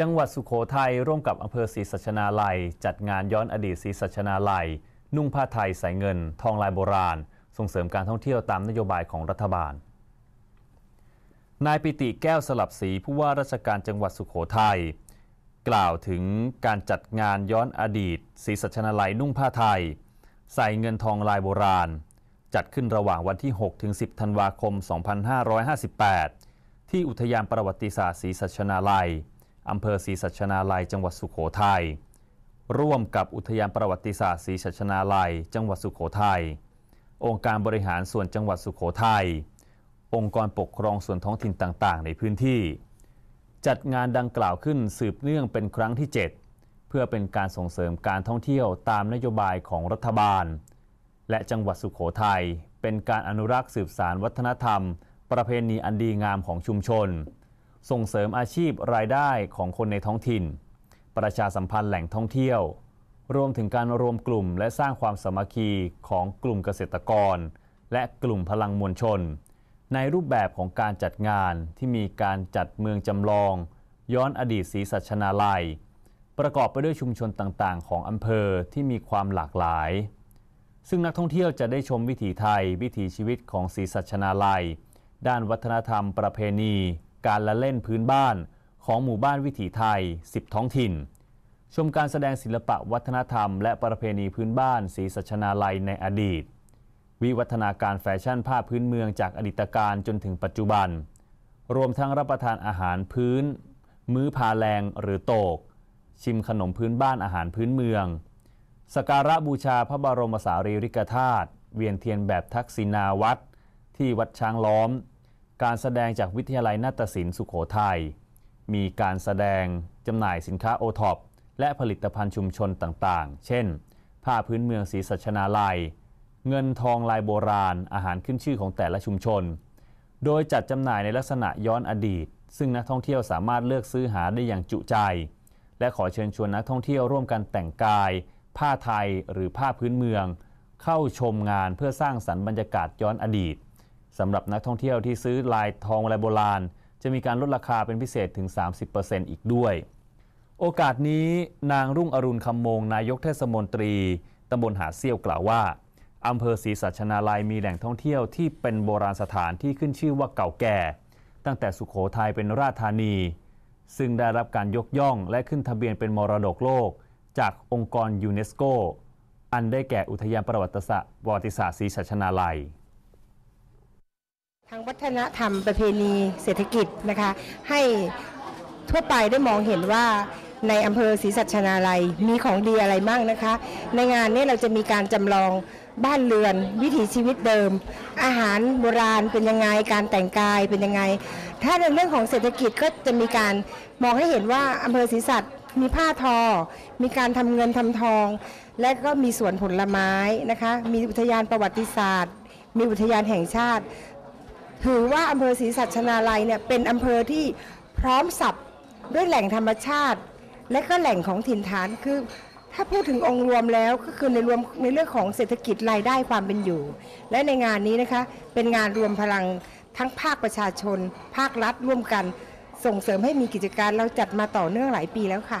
จังหวัดสุขโขทัยร่วมกับอำเภอศรีสัชนาลัยจัดงานย้อนอดีตศรีสัชนาลัย นุ่งผ้าไทยสายเงินทองลายโบราณส่งเสริมการท่องเที่ยวตามนโยบายของรัฐบาล นายปิติแก้วสลับศรีผู้ว่าราชการจังหวัดสุขโขทัยกล่าวถึงการจัดงานย้อนอดีตศรีสัชนาลัยนุ่งผ้าไทยใส่เงินทองลายโบราณจัดขึ้นระหว่างวันที่6ถึงธันวาคม 2558 ที่อุทยานประวัติศาสตร์ศรีสัชนาลัยอำเภอศรีสัชนาลัยจังหวัดสุโขทัยร่วมกับอุทยานประวัติศาสตร์ศรีสัชนาลัย จังหวัดสุโขทัยองค์การบริหารส่วนจังหวัดสุโขทัยองค์กรปกครองส่วนท้องถิ่นต่างๆ ในพื้นที่ จัดงานดังกล่าวขึ้นสืบเนื่องเป็นครั้งที่ 7 เพื่อเป็นการส่งเสริมการท่องเที่ยวตามนโยบายของรัฐบาล และจังหวัดสุโขทัยเป็นการอนุรักษ์สืบสานวัฒนธรรม ประเพณีอันดีงามของชุมชนส่งเสริมอาชีพรายได้ของคนในท้องถิ่น ประชาสัมพันธ์แหล่งท่องเที่ยว รวมถึงการรวมกลุ่มและสร้างความสามัคคีของกลุ่มเกษตรกร และกลุ่มพลังมวลชน ในรูปแบบของการจัดงานที่มีการจัดเมืองจำลอง ย้อนอดีตศรีสัชนาลัย ประกอบไปด้วยชุมชนต่างๆ ของอำเภอที่มีความหลากหลาย ซึ่งนักท่องเที่ยวจะได้ชมวิถีไทยวิถีชีวิตของศรีสัชนาลัย ด้านวัฒนธรรม ประเพณีการละเล่นพื้นบ้านของหมู่บ้านวิถีไทย10ท้องถิ่นชมการแสดงศิลปะวัฒนธรรมและประเพณีพื้นบ้านศรีสัชนาลัยในอดีต วิวัฒนาการแฟชั่นผ้าพื้นเมืองจากอดีตการจนถึงปัจจุบัน รวมทั้งรับประทานอาหารพื้น มื้อพาแรงหรือโตกชิมขนมพื้นบ้านอาหารพื้นเมืองสการะบูชาพระบรมสารีริกธาตุเวียนเทียนแบบทักษิณาวัด ที่วัดช้างล้อมการแสดงจากวิทยาลัยนาฏศิลป์สุขโขทยัยมีการแสดง จำหน่ายสินค้าโอท็อปและผลิตภัณฑ์ชุมชนต่างๆ เช่น ผ้าพื้นเมืองสีสัชนาลัย เงินทองลายโบราณ อาหารขึ้นชื่อของแต่ละชุมชน โดยจัดจำหน่ายในลักษณะย้อนอดีต ซึ่งนักท่องเที่ยวสามารถเลือกซื้อหาได้อย่างจุใจ และขอเชิญชวนนักท่องเที่ยวร่วมกันแต่งกาย ผ้าไทยหรือผ้าพื้นเมือง เข้าชมงานเพื่อสร้างสรรค์บรรยากาศย้อนอดีตสำหรับนักท่องเที่ยวที่ซื้อลายทองลายโบราณ จะมีการลดราคาเป็นพิเศษถึง 30%อีกด้วย โอกาสนี้นางรุ่งอรุณคำมงนายกเทศมนตรี ตำบลหาเซี่ยวกล่าวว่า อำเภอศรีสัชนาลัยมีแหล่งท่องเที่ยวที่เป็นโบราณสถานที่ขึ้นชื่อว่าเก่าแก่ ตั้งแต่สุขโขทัยเป็นราชธานี ซึ่งได้รับการยกย่อง และขึ้นทะเบียนเป็นมรดกโลกจากองค์กรยูเนสโกอันได้แก่อุทยานประวัติศาสตร์ศรีสัชนาลัยทางวัฒนธรรมประเพณีเศรษฐกิจนะคะให้ทั่วไปได้มองเห็นว่าในอำเภอศรีสัชนาลัยมีของดีอะไรบ้างนะคะในงานนี้เราจะมีการจำลองบ้านเรือนวิถีชีวิตเดิม อาหารโบราณเป็นยังไงการแต่งกายเป็นยังไงถ้าในเรื่องของเศรษฐกิจก็จะมีการมองให้เห็นว่าอำเภอศรีสัชมีผ้าทอ มีการทำเงินทำทอง และก็มีสวนผลไม้นะคะมีอุทยานประวัติศาสตร์ มีอุทยานแห่งชาติถือว่าอำเภอศรีสัชนาลัยเนี่ยเป็นอำเภอที่พร้อมสับด้วยแหล่งธรรมชาติ และก็แหล่งของถิ่นฐานคือถ้าพูดถึงองค์รวมแล้วก็คือในรวมในเรื่องของเศรษฐกิจรายได้ความเป็นอยู่ และในงานนี้นะคะเป็นงานรวมพลังทั้งภาคประชาชน ภาครัฐร่วมกันส่งเสริมให้มีกิจการเราจัดมาต่อเนื่องหลายปีแล้วค่ะ